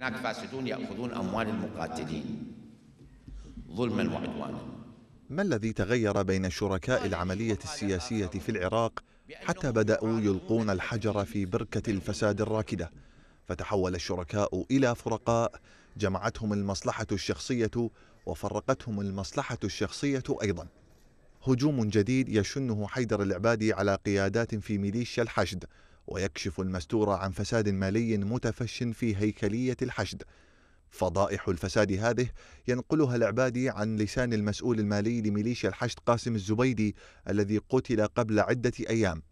هناك فاسدون يأخذون أموال المقاتلين ظلما وعدوانا ما الذي تغير بين شركاء العملية السياسية في العراق حتى بدأوا يلقون الحجر في بركة الفساد الراكدة فتحول الشركاء إلى فرقاء جمعتهم المصلحة الشخصية وفرقتهم المصلحة الشخصية أيضا هجوم جديد يشنه حيدر العبادي على قيادات في ميليشيا الحشد ويكشف المستور عن فساد مالي متفش في هيكلية الحشد فضائح الفساد هذه ينقلها العبادي عن لسان المسؤول المالي لميليشيا الحشد قاسم الزبيدي الذي قتل قبل عدة أيام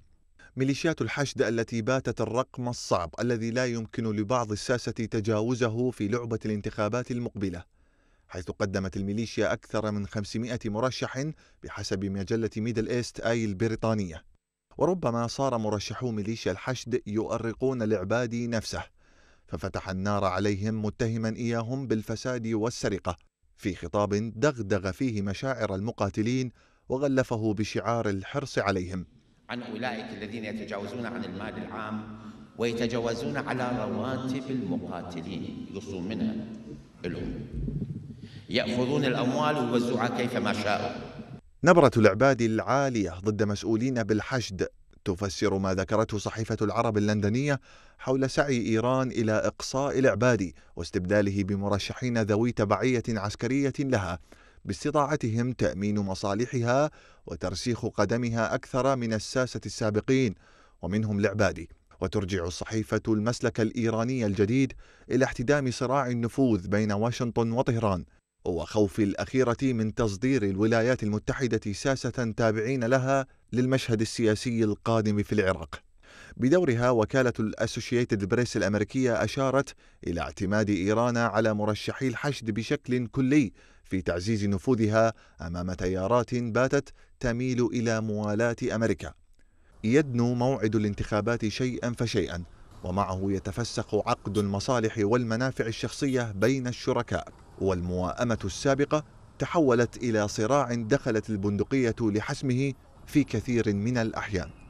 ميليشيات الحشد التي باتت الرقم الصعب الذي لا يمكن لبعض الساسة تجاوزه في لعبة الانتخابات المقبلة حيث قدمت الميليشيا أكثر من 500 مرشح بحسب مجلة ميدل إيست آي البريطانية وربما صار مرشحو ميليشيا الحشد يؤرقون العبادي نفسه ففتح النار عليهم متهما إياهم بالفساد والسرقة في خطاب دغدغ فيه مشاعر المقاتلين وغلفه بشعار الحرص عليهم عن أولئك الذين يتجاوزون عن المال العام ويتجاوزون على رواتب المقاتلين يصوم منها الأم يأخذون الأموال ويوزعها كيفما شاءوا نبرة العبادي العالية ضد مسؤولين بالحشد تفسر ما ذكرته صحيفة العرب اللندنية حول سعي إيران إلى إقصاء العبادي واستبداله بمرشحين ذوي تبعية عسكرية لها باستطاعتهم تأمين مصالحها وترسيخ قدمها أكثر من الساسة السابقين ومنهم العبادي وترجع الصحيفة المسلك الإيراني الجديد إلى احتدام صراع النفوذ بين واشنطن وطهران وخوف الأخيرة من تصدير الولايات المتحدة ساسة تابعين لها للمشهد السياسي القادم في العراق بدورها وكالة الأسوشيتد بريس الأمريكية أشارت إلى اعتماد إيران على مرشحي الحشد بشكل كلي في تعزيز نفوذها أمام تيارات باتت تميل إلى موالاة أمريكا يدنو موعد الانتخابات شيئا فشيئا ومعه يتفسخ عقد المصالح والمنافع الشخصية بين الشركاء والمواءمة السابقة تحولت إلى صراع دخلت البندقية لحسمه في كثير من الأحيان